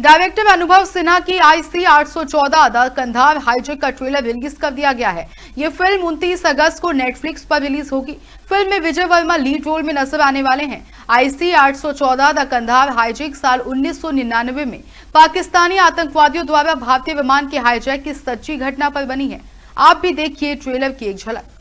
director Anubhav Sinha की IC 814 the Kandahar hijack का trailer release कर दिया गया है ये फिल्म उनतीस अगस्त को नेटफ्लिक्स पर रिलीज होगी फिल्म में विजय वर्मा लीड रोल में नजर आने वाले हैं आईसी 814 द कंधार हाईजेक साल 1999 में पाकिस्तानी आतंकवादियों द्वारा भारतीय विमान के हाईजेक की सच्ची घटना पर बनी है आप भी देखिए ट्रेलर की एक झलक